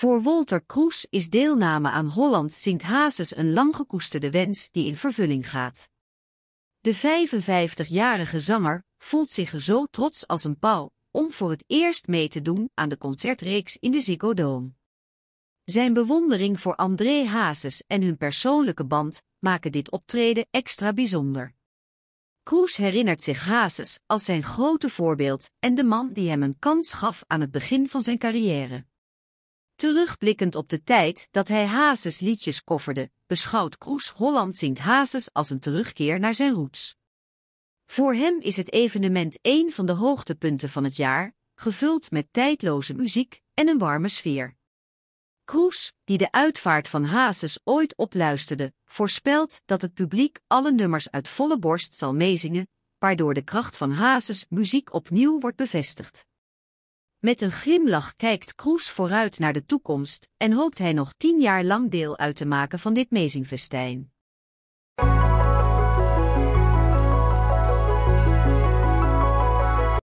Voor Walter Kroes is deelname aan Holland Sint Hazes een langgekoesterde wens die in vervulling gaat. De 55-jarige zanger voelt zich zo trots als een pauw om voor het eerst mee te doen aan de concertreeks in de Ziggo Dome. Zijn bewondering voor André Hazes en hun persoonlijke band maken dit optreden extra bijzonder. Kroes herinnert zich Hazes als zijn grote voorbeeld en de man die hem een kans gaf aan het begin van zijn carrière. Terugblikkend op de tijd dat hij Hazes liedjes kofferde, beschouwt Kroes Holland zingt Hazes als een terugkeer naar zijn roots. Voor hem is het evenement één van de hoogtepunten van het jaar, gevuld met tijdloze muziek en een warme sfeer. Kroes, die de uitvaart van Hazes ooit opluisterde, voorspelt dat het publiek alle nummers uit volle borst zal meezingen, waardoor de kracht van Hazes muziek opnieuw wordt bevestigd. Met een glimlach kijkt Kroes vooruit naar de toekomst en hoopt hij nog tien jaar lang deel uit te maken van dit mezingfestijn.